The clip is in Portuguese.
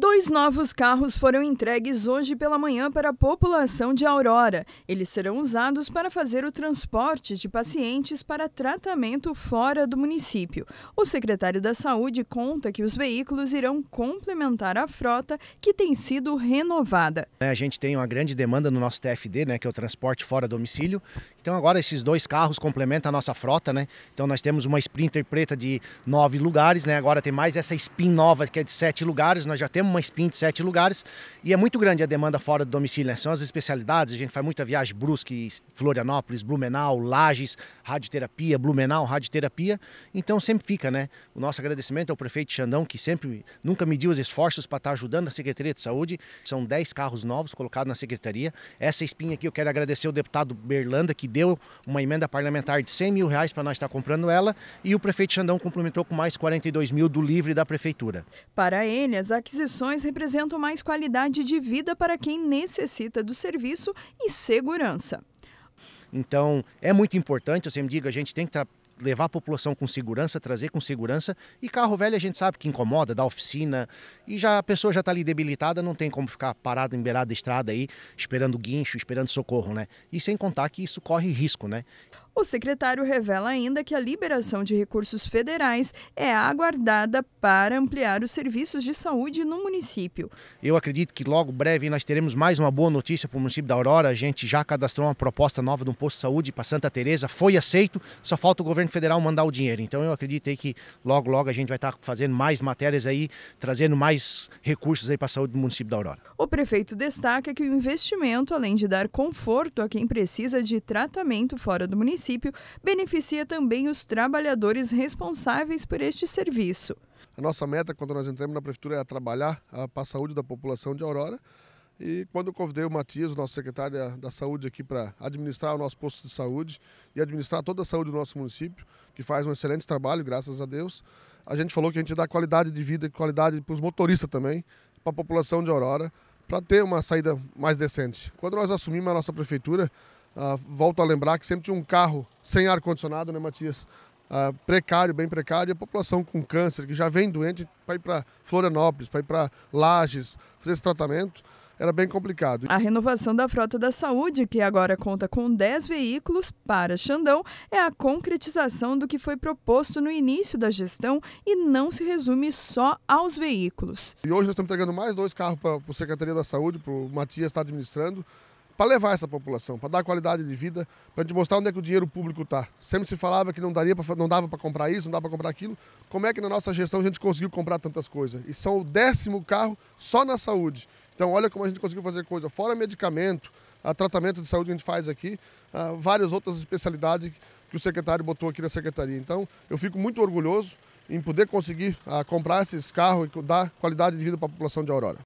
Dois novos carros foram entregues hoje pela manhã para a população de Aurora. Eles serão usados para fazer o transporte de pacientes para tratamento fora do município. O secretário da Saúde conta que os veículos irão complementar a frota que tem sido renovada. Né, a gente tem uma grande demanda no nosso TFD, né, que é o transporte fora do domicílio. Então agora esses dois carros complementam a nossa frota, né? Então nós temos uma Sprinter preta de nove lugares, né? Agora tem mais essa Spin nova que é de sete lugares. Nós já temos uma SPIN de sete lugares e é muito grande a demanda fora do domicílio, né? São as especialidades, a gente faz muita viagem, Brusque, Florianópolis, Blumenau, Lages, radioterapia, Blumenau, radioterapia. Então sempre fica, né? O nosso agradecimento ao prefeito Xandão, que sempre, nunca mediu os esforços para estar tá ajudando a Secretaria de Saúde. São dez carros novos colocados na Secretaria. Essa espinha aqui eu quero agradecer ao deputado Berlanda, que deu uma emenda parlamentar de 100 mil reais para nós estar tá comprando ela. E o prefeito Xandão complementou com mais 42 mil do livre da Prefeitura. Para as aquisições representam mais qualidade de vida para quem necessita do serviço e segurança. Então, é muito importante, eu sempre digo, a gente tem que levar a população com segurança, trazer com segurança. E carro velho a gente sabe que incomoda, dá oficina. E já a pessoa já está ali debilitada, não tem como ficar parada em beirada da estrada aí, esperando guincho, esperando socorro, né? E sem contar que isso corre risco, né? O secretário revela ainda que a liberação de recursos federais é aguardada para ampliar os serviços de saúde no município. Eu acredito que logo breve nós teremos mais uma boa notícia para o município da Aurora. A gente já cadastrou uma proposta nova de um posto de saúde para Santa Teresa, foi aceito, só falta o governo federal mandar o dinheiro. Então eu acredito que logo logo a gente vai estar fazendo mais matérias aí, trazendo mais recursos aí para a saúde do município da Aurora. O prefeito destaca que o investimento, além de dar conforto a quem precisa de tratamento fora do município, município beneficia também os trabalhadores responsáveis por este serviço. A nossa meta quando nós entramos na prefeitura é trabalhar ah, para a saúde da população de Aurora. E quando eu convidei o Matias, o nosso secretário da Saúde, aqui para administrar o nosso posto de saúde e administrar toda a saúde do nosso município, que faz um excelente trabalho, graças a Deus, a gente falou que a gente dá qualidade de vida e qualidade para os motoristas também, para a população de Aurora, para ter uma saída mais decente. Quando nós assumimos a nossa prefeitura, Uh, volto a lembrar que sempre tinha um carro sem ar-condicionado, né, Matias? Uh, precário, bem precário, e a população com câncer, que já vem doente, para ir para Florianópolis, para ir para Lages, fazer esse tratamento, era bem complicado. A renovação da frota da saúde, que agora conta com 10 veículos para Xandão, é a concretização do que foi proposto no início da gestão e não se resume só aos veículos. E hoje nós estamos entregando mais dois carros para a Secretaria da Saúde, para o Matias estar tá administrando para levar essa população, para dar qualidade de vida, para demonstrar mostrar onde é que o dinheiro público está. Sempre se falava que não, daria pra, não dava para comprar isso, não dava para comprar aquilo. Como é que na nossa gestão a gente conseguiu comprar tantas coisas? E são o décimo carro só na saúde. Então olha como a gente conseguiu fazer coisa, fora medicamento, a tratamento de saúde a gente faz aqui, várias outras especialidades que o secretário botou aqui na secretaria. Então, eu fico muito orgulhoso em poder conseguir ah, comprar esses carros e dar qualidade de vida para a população de Aurora.